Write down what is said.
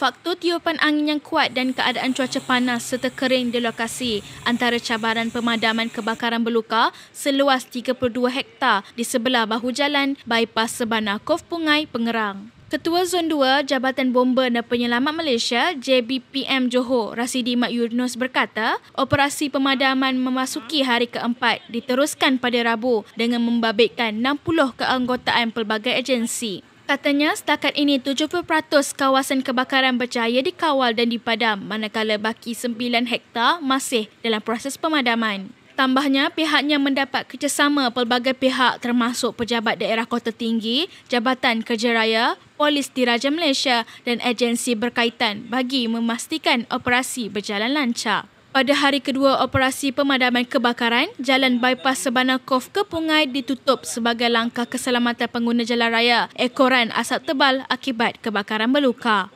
Faktor tiupan angin yang kuat dan keadaan cuaca panas serta kering di lokasi antara cabaran pemadaman kebakaran berluka seluas 32 hektar di sebelah bahu jalan bypass Sebana Kof Pungai Pengerang. Ketua Zon 2 Jabatan Bomber dan Penyelamat Malaysia JBPM Johor Rasidi Mat Yunus berkata, operasi pemadaman memasuki hari keempat diteruskan pada Rabu dengan membabitkan 60 keanggotaan pelbagai agensi. Katanya setakat ini 70% kawasan kebakaran berjaya dikawal dan dipadam manakala baki 9 hektar masih dalam proses pemadaman. Tambahnya pihaknya mendapat kerjasama pelbagai pihak termasuk pejabat daerah kota tinggi, Jabatan Kerja Raya, Polis Diraja Malaysia dan agensi berkaitan bagi memastikan operasi berjalan lancar. Pada hari kedua operasi pemadaman kebakaran, jalan bypass Sebana Kof ke Pungai ditutup sebagai langkah keselamatan pengguna jalan raya. Ekoran asap tebal akibat kebakaran meluka.